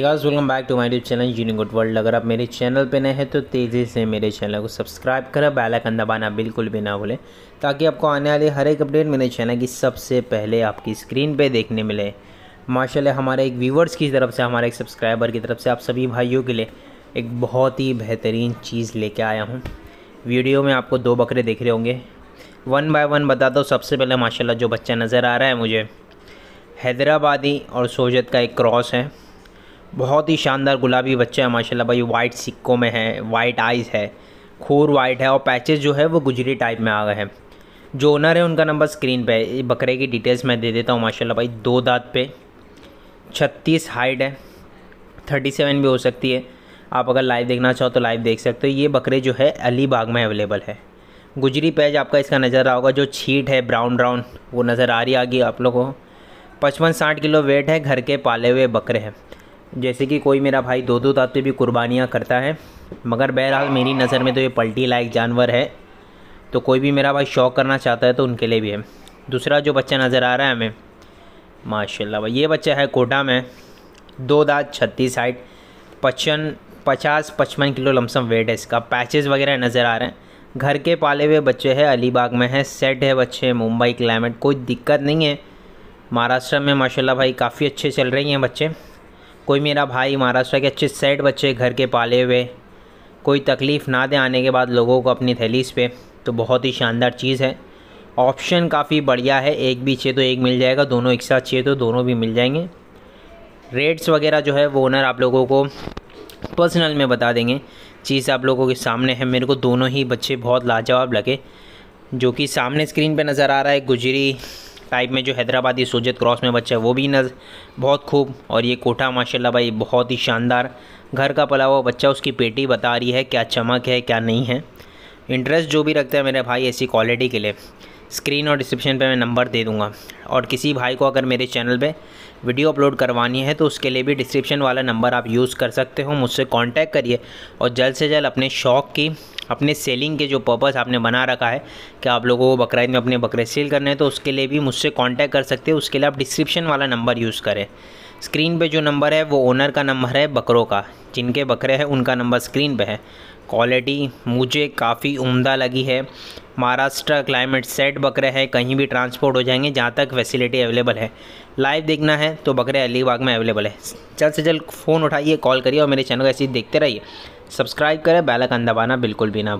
guys welcome back to my YouTube channel good world अगर आप मेरे चैनल पे नए हैं तो तेज़ी से मेरे चैनल को सब्सक्राइब करें बेल आइकन दबाना बिल्कुल भी ना भूलें ताकि आपको आने वाले हर एक अपडेट मेरे चैनल की सबसे पहले आपकी स्क्रीन पे देखने मिले माशाल्लाह हमारे एक व्यूवर्स की तरफ से हमारे एक सब्सक्राइबर की तरफ से आप सभी भाइयों के लिए एक बहुत ही बेहतरीन चीज़ कर आया हूँ वीडियो में आपको दो बकरे देख रहे होंगे वन बाय वन बता दो सबसे पहले माशाल्लाह जो बच्चा नज़र आ रहा है मुझे हैदराबादी और सोजत का एक क्रॉस है बहुत ही शानदार गुलाबी बच्चा है माशाल्लाह भाई वाइट सिक्कों में है वाइट आइज़ है खूर वाइट है और पैचेस जो है वो गुजरी टाइप में आ गए हैं जो ओनर है उनका नंबर स्क्रीन पे है बकरे की डिटेल्स मैं दे देता हूँ माशाल्लाह भाई दो दांत पे छत्तीस हाइट है थर्टी सेवन भी हो सकती है आप अगर लाइव देखना चाहो तो लाइव देख सकते हो ये बकरे जो है अली बाग में अवेलेबल है गुजरी पैज आपका इसका नज़र आ होगा जो छीट है ब्राउन ब्राउन वो नज़र आ रही आगे आप लोगों को पचपन साठ किलो वेट है घर के पाले हुए बकरे हैं जैसे कि कोई मेरा भाई दो दो दांत पे भी कुर्बानियाँ करता है मगर बहरहाल मेरी नज़र में तो ये पलटी लायक जानवर है तो कोई भी मेरा भाई शौक करना चाहता है तो उनके लिए भी है दूसरा जो बच्चा नज़र आ रहा है हमें माशाल्लाह भाई ये बच्चा है कोटा में दो दाँत छत्तीस हाइट पचपन पचास पचपन किलो लमसम वेट है इसका पैचेस वगैरह नज़र आ रहे हैं घर के पाले हुए बच्चे हैं अलीबाग में है सेट है बच्चे मुंबई क्लाइमेट कोई दिक्कत नहीं है महाराष्ट्र में माशाल्लाह भाई काफ़ी अच्छे चल रही हैं बच्चे कोई मेरा भाई महाराष्ट्र के अच्छे सेट बच्चे घर के पाले हुए कोई तकलीफ़ ना दे आने के बाद लोगों को अपनी थैलीस पे तो बहुत ही शानदार चीज़ है ऑप्शन काफ़ी बढ़िया है एक भी चाहिए तो एक मिल जाएगा दोनों एक साथ चाहिए तो दोनों भी मिल जाएंगे रेट्स वगैरह जो है वो ओनर आप लोगों को पर्सनल में बता देंगे चीज़ आप लोगों के सामने है मेरे को दोनों ही बच्चे बहुत लाजवाब लगे जो कि सामने स्क्रीन पे नज़र आ रहा है गुजरी टाइप में जो हैदराबादी सोजत क्रॉस में बच्चा है वो भी नज बहुत खूब और ये कोठा माशाल्लाह भाई बहुत ही शानदार घर का पला हुआ बच्चा उसकी पेटी बता रही है क्या चमक है क्या नहीं है इंटरेस्ट जो भी रखता है मेरे भाई ऐसी क्वालिटी के लिए स्क्रीन और डिस्क्रिप्शन पे मैं नंबर दे दूँगा और किसी भाई को अगर मेरे चैनल पे वीडियो अपलोड करवानी है तो उसके लिए भी डिस्क्रिप्शन वाला नंबर आप यूज़ कर सकते हो मुझसे कांटेक्ट करिए और जल्द से जल्द अपने शौक़ की अपने सेलिंग के जो पर्पज़ आपने बना रखा है कि आप लोगों को बकर में अपने बकरे सेल करने हैं तो उसके लिए भी मुझसे कॉन्टैक्ट कर सकते हो उसके लिए आप डिस्क्रिप्शन वाला नंबर यूज़ करें स्क्रीन पर जो नंबर है वो ओनर का नंबर है बकरों का जिनके बकरे हैं उनका नंबर स्क्रीन पर है क्वालिटी मुझे काफ़ी उम्दा लगी है महाराष्ट्र क्लाइमेट सेट बकरे हैं कहीं भी ट्रांसपोर्ट हो जाएंगे जहाँ तक फैसिलिटी अवेलेबल है लाइव देखना है तो बकरे अलीबाग में अवेलेबल है जल्द से जल्द फ़ोन उठाइए कॉल करिए और मेरे चैनल को ऐसे देखते रहिए सब्सक्राइब करें बैलक आइकन दबाना बिल्कुल भी ना